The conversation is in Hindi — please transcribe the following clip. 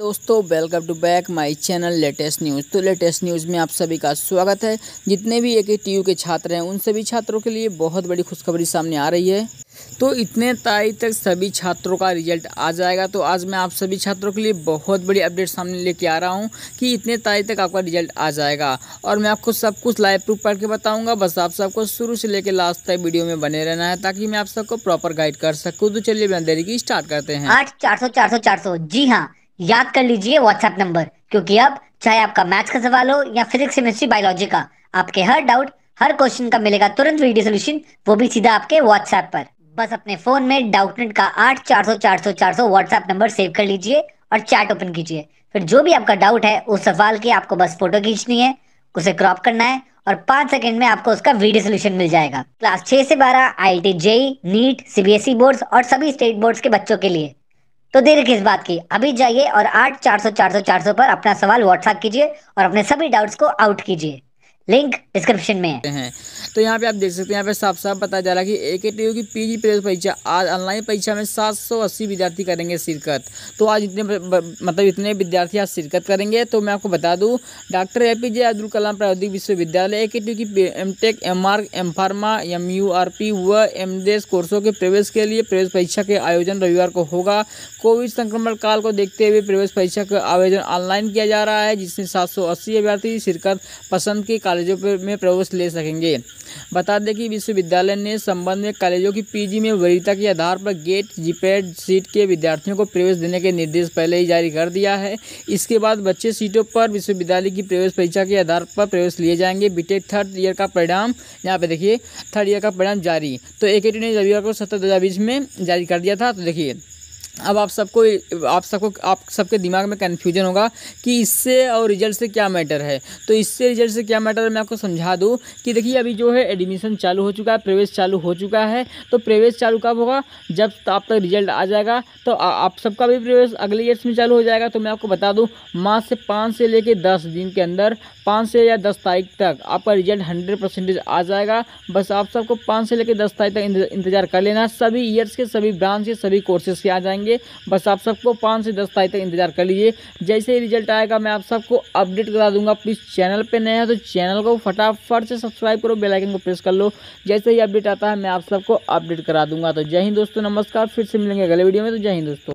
दोस्तों welcome to back my channel latest news तो लेटेस्ट न्यूज़ में आप सभी का स्वागत है जितने भी ए के टी के छात्र हैं उन सभी छात्रों के लिए बहुत बड़ी खुशखबरी सामने आ रही है तो इतने तारीख तक सभी छात्रों का रिजल्ट आ जाएगा तो आज मैं आप सभी छात्रों के लिए बहुत बड़ी अपडेट सामने लेके आ रहा हूँ कि इतने तारीख तक आपका रिजल्ट आ जाएगा और मैं आपको सब कुछ लाइव प्रूफ पढ़ के बताऊँगा बस आप सबको शुरू से लेकर लास्ट तक वीडियो में बने रहना है ताकि मैं आप सबको प्रॉपर गाइड कर सकूँ तो चलिए बिना देरी की स्टार्ट करते हैं आठ चार सौ जी हाँ याद कर लीजिए व्हाट्सएप नंबर क्योंकि अब चाहे आपका मैथ्स का सवाल हो या फिजिक्स केमिस्ट्री बायोलॉजी का आपके हर डाउट हर क्वेश्चन का मिलेगा तुरंत वीडियो सोल्यूशन वो भी सीधा आपके व्हाट्सएप पर बस अपने फोन में डाउटनेट का आठ चार सौ चार सौ चार सौ व्हाट्सएप नंबर सेव कर लीजिए और चैट ओपन कीजिए फिर जो भी आपका डाउट है उस सवाल की आपको बस फोटो खींचनी है उसे क्रॉप करना है और पांच सेकंड में आपको उसका वीडियो सोल्यूशन मिल जाएगा क्लास छह से बारह I I T JEE NEET CBSE board और सभी स्टेट बोर्ड के बच्चों के लिए तो देर किस बात की अभी जाइए और आठ चार सौ चार सौ चार सौ पर अपना सवाल व्हाट्सएप कीजिए और अपने सभी डाउट्स को आउट कीजिए लिंक डिस्क्रिप्शन में है तो यहाँ पे आप देख सकते हैं यहाँ पे साफ साफ बताया जा रहा है कि ए के टी यू की पी जी प्रवेश परीक्षा आज ऑनलाइन परीक्षा में सात सौ अस्सी विद्यार्थी करेंगे शिरकत तो आज इतने मतलब इतने विद्यार्थी आज शिरकत करेंगे तो मैं आपको बता दूँ doctor A P J Abdul Kalam प्रायोगिक विश्वविद्यालय ए के टी की M tech M R M pharma M U R P व एम देश कोर्सों के प्रवेश के लिए प्रवेश परीक्षा के आयोजन रविवार को होगा कोविड संक्रमण काल को देखते हुए प्रवेश परीक्षा का आयोजन ऑनलाइन किया जा रहा है जिसमें सात सौ अस्सी विद्यार्थी शिरकत पसंद के कॉलेजों में प्रवेश ले सकेंगे बता दें कि विश्वविद्यालय ने संबंध में कॉलेजों की पीजी में वरीयता के आधार पर गेट जीपेड सीट के विद्यार्थियों को प्रवेश देने के निर्देश पहले ही जारी कर दिया है इसके बाद बच्चे सीटों पर विश्वविद्यालय की प्रवेश परीक्षा के आधार पर प्रवेश लिए जाएंगे बीटेक थर्ड ईयर का परिणाम यहाँ पे देखिए थर्ड ईयर का परिणाम जारी तो एक ने रविवार को सत्रह दो में जारी कर दिया था तो देखिए अब आप सबको आप सबको आप सबके दिमाग में कन्फ्यूजन होगा कि इससे और रिजल्ट से क्या मैटर है तो इससे रिजल्ट से क्या मैटर है मैं आपको समझा दूँ कि देखिए अभी जो है एडमिशन चालू हो चुका है प्रवेश चालू हो चुका है तो प्रवेश चालू कब होगा जब आप तक रिजल्ट आ जाएगा तो आ, आप सबका भी प्रवेश अगले ईयर्स में चालू हो जाएगा तो मैं आपको बता दूँ मार्च से पाँच से लेकर दस दिन के अंदर पाँच से या दस तारीख तक आपका रिजल्ट हंड्रेड परसेंटेज आ जाएगा बस आप सबको पाँच से लेकर दस तारीख तक इंतजार कर लेना सभी ईयर्स के सभी ब्रांच के सभी कोर्सेज के आ जाएंगे जाएंगे बस आप सबको पाँच से दस तारीख तक इंतजार कर लीजिए जैसे ही रिजल्ट आएगा मैं आप सबको अपडेट करा दूंगा प्लीज़ चैनल पर नया है तो चैनल को फटाफट से सब्सक्राइब करो बेलाइकन को प्रेस कर लो जैसे ही अपडेट आता है मैं आप सबको अपडेट करा दूंगा तो जय हिंद दोस्तों नमस्कार फिर से मिलेंगे अगले वीडियो में तो जय हिंद दोस्तों